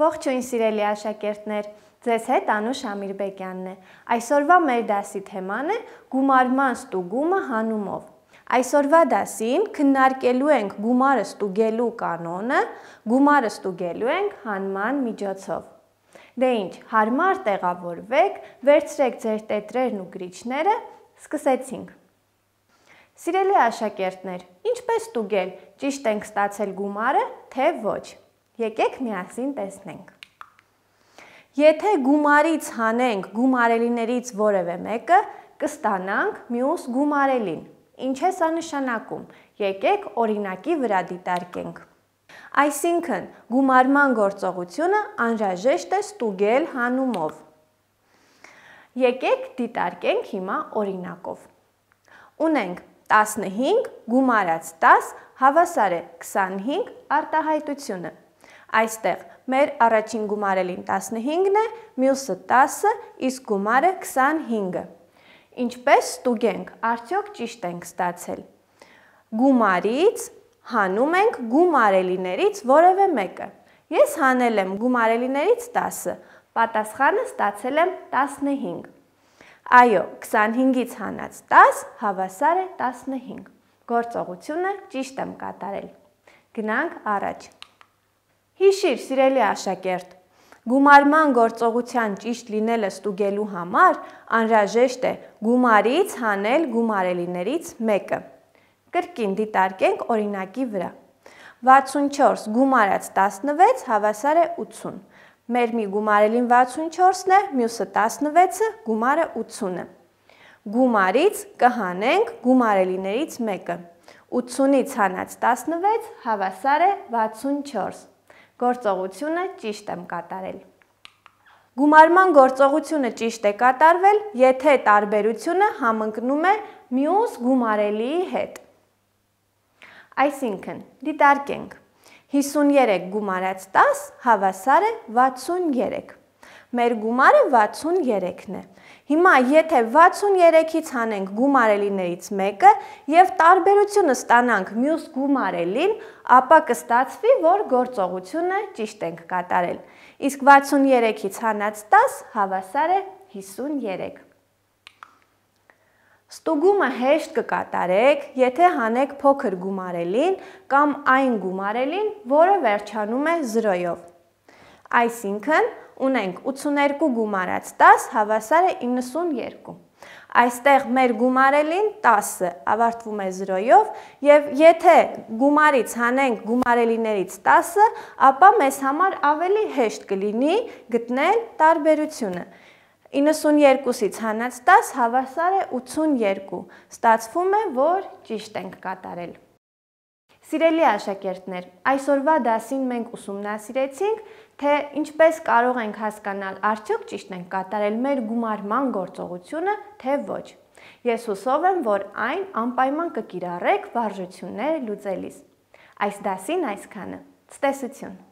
Ողջույն սիրելի աշակերտներ, ձեզ հետ Անուշ Ամիրբեկյանն է։ Այսօրվա մեր դասի թեման է գումարման ստուգումը հանումով։ Այսօրվա դասին քննարկելու ենք գումարը ստուգելու կանոնը, գումարը ստուգելու ենք հանման միջոցով։ Դե ինչ, հարմար տեղավորվեք, վերցրեք ձեր տետրերն ու գրիչները, սկսեցինք։ Սիրելի աշակերտներ, ինչպես ստուգել, ճիշտ ենք ստացել գումարը, թե ոչ։ Եկեք միասին տեսնենք։ Եթե գումարից հանենք գումարելիներից որևէ մեկը, կստանանք մյուս գումարելին։ Ինչ է սա նշանակում։ Եկեք օրինակի վրա դիտարկենք։ Այսինքն, գումարման գործողությունը անհրաժեշտ է ստուգել հանումով։ Եկեք դիտարկենք հիմա օրինակով։ Ունենք 15 գումարած 10 հավասար է 25 արտահայտությունը։ Այստեղ մեր առաջին գումարելին 15-ն է, մյուսը 10-ը, իսկ գումարը 25-ը։ Ինչպես ստուգենք, արդյոք ճիշտ ենք ստացել։ Գումարից հանում ենք գումարելիներից որևէ մեկը։ Ես հանել եմ գումարելիներից 10-ը, պատասխանը ստացել եմ 15։ Այո, 25-ից հանած 10 հավասար է 15։ Գործողությունը ճիշտ եմ կատարել։ Գնանք առաջ։ Հիշիր, սիրելի աշակերտ, գումարման գործողության ճիշտ լինելը ստուգելու համար անհրաժեշտ է գումարից հանել գումարելիներից մեկը։ Կրկին դիտարկենք օրինակի վրա։ 64 գումարած 16 հավասար է 80։ Մեր մի գումարելին 64-ն է, մյուսը 16-ը, գումարը 80-ը։ Գումարից կհանենք գումարելիներից մեկը։ 80-ից հանած 16 հավասար է 64։ Գործողությունը ճիշտ եմ կատարել։ Գումարման գործողությունը ճիշտ է կատարվել, եթե տարբերությունը համընկնում է մյուս գումարելիի հետ։ Այսինքն, դիտարկենք։ 53 գումարած 10 հավասար է 63։ Մեր գումարը 63-ն է։ Հիմա եթե 63-ից հանենք գումարելիներից մեկը եւ տարբերությունը ստանանք մյուս գումարելին, ապա կստացվի, որ գործողությունը ճիշտ ենք կատարել։ Իսկ 63-ից հանած 10 հավասար է 53։ Ստուգումը հեշտ կկատարեք, եթե հանեք փոքր գումարելին կամ այն գումարելին, որը վերջանում է 0-ով։ Այսինքն ունենք 82 գումարած 10 հավասար է 92։ Այստեղ մեր գումարելին 10-ը ավարտվում է 0-ով եւ եթե գումարից հանենք գումարելիներից 10-ը, ապա մեզ համար ավելի հեշտ կլինի գտնել տարբերությունը։ 92-ից հանած 10 հավասար է 82։ Ստացվում է, որ ճիշտ ենք կատարել։ Սիրելի աշակերտներ, այսօրվա դասին մենք ուսումնասիրեցինք թե ինչպես կարող ենք հասկանալ արդյոք ճիշտ ենք կատարել մեր գումարման գործողությունը, թե ոչ։ Ես հուսով եմ, որ այն անպայման կկիրառեք վարժությունները լուծելիս։ Այս դասին այսքանը։ Ցտեսություն։